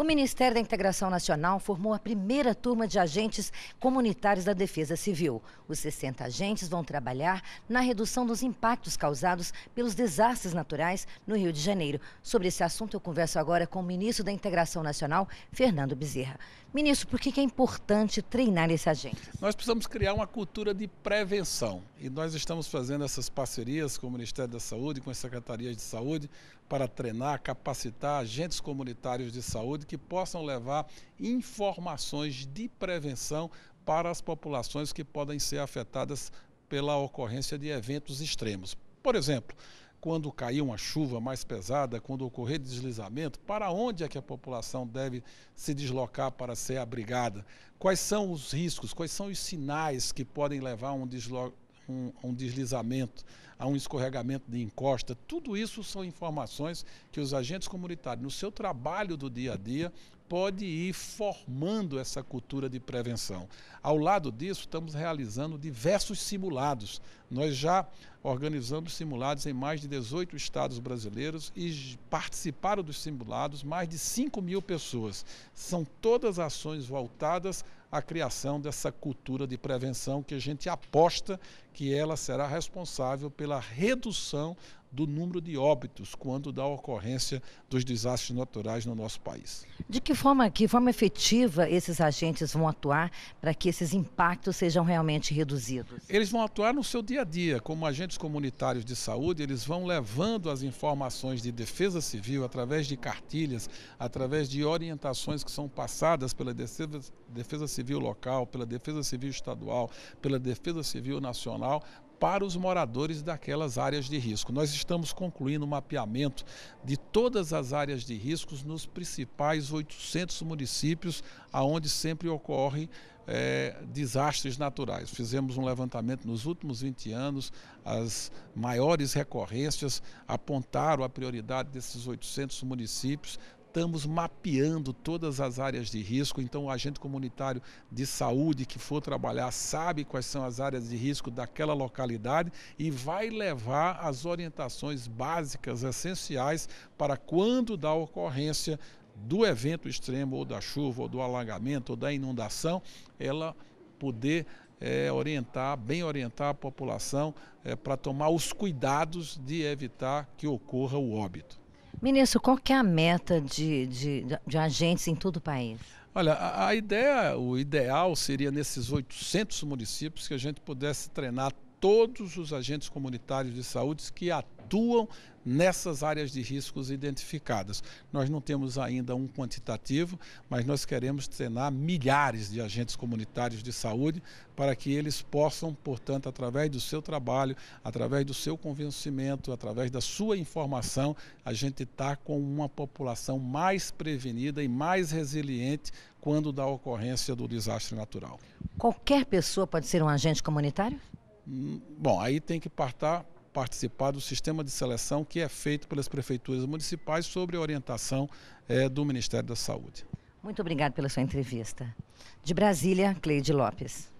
O Ministério da Integração Nacional formou a primeira turma de agentes comunitários da Defesa Civil. Os 60 agentes vão trabalhar na redução dos impactos causados pelos desastres naturais no Rio de Janeiro. Sobre esse assunto, eu converso agora com o ministro da Integração Nacional, Fernando Bezerra. Ministro, por que é importante treinar esse agente? Nós precisamos criar uma cultura de prevenção e nós estamos fazendo essas parcerias com o Ministério da Saúde, com as secretarias de saúde, para treinar, capacitar agentes comunitários de saúde que possam levar informações de prevenção para as populações que podem ser afetadas pela ocorrência de eventos extremos. Por exemplo, quando cair uma chuva mais pesada, quando ocorrer deslizamento, para onde é que a população deve se deslocar para ser abrigada? Quais são os riscos, quais são os sinais que podem levar a um um, um, deslizamento, a um escorregamento de encosta. Tudo isso são informações que os agentes comunitários, no seu trabalho do dia a dia, pode ir formando essa cultura de prevenção. Ao lado disso, estamos realizando diversos simulados. Nós já organizamos simulados em mais de 18 estados brasileiros e participaram dos simulados mais de 5 mil pessoas. São todas ações voltadas à criação dessa cultura de prevenção que a gente aposta que ela será responsável pela redução do número de óbitos quando da ocorrência dos desastres naturais no nosso país. De que forma, que forma efetiva esses agentes vão atuar para que esses impactos sejam realmente reduzidos? Eles vão atuar no seu dia a dia, como agentes comunitários de saúde, eles vão levando as informações de defesa civil através de cartilhas, através de orientações que são passadas pela defesa, defesa civil local, pela defesa civil estadual, pela defesa civil nacional para os moradores daquelas áreas de risco. Nós estamos concluindo o mapeamento de todas as áreas de riscos nos principais 800 municípios aonde sempre ocorre é, eh, desastres naturais. Fizemos um levantamento nos últimos 20 anos, as maiores recorrências apontaram a prioridade desses 800 municípios estamos mapeando todas as áreas de risco. Então, o agente comunitário de saúde que for trabalhar sabe quais são as áreas de risco daquela localidade e vai levar as orientações básicas, essenciais, para quando da ocorrência do evento extremo, ou da chuva, ou do alagamento, ou da inundação, ela poder é, orientar, bem orientar a população é, para tomar os cuidados de evitar que ocorra o óbito. Ministro, qual que é a meta de, de, de agentes em todo o país? Olha, a, a ideia, o ideal seria nesses 800 municípios que a gente pudesse treinar todos os agentes comunitários de saúde que atuam atuam nessas áreas de riscos identificadas. Nós não temos ainda um quantitativo, mas nós queremos treinar milhares de agentes comunitários de saúde para que eles possam, portanto, através do seu trabalho, através do seu convencimento, através da sua informação, a gente está com uma população mais prevenida e mais resiliente quando da ocorrência do desastre natural. Qualquer pessoa pode ser um agente comunitário? Hum, bom, aí tem que partar participar do sistema de seleção que é feito pelas prefeituras municipais sobre orientação é, do Ministério da Saúde. Muito obrigado pela sua entrevista. De Brasília, Cleide Lopes.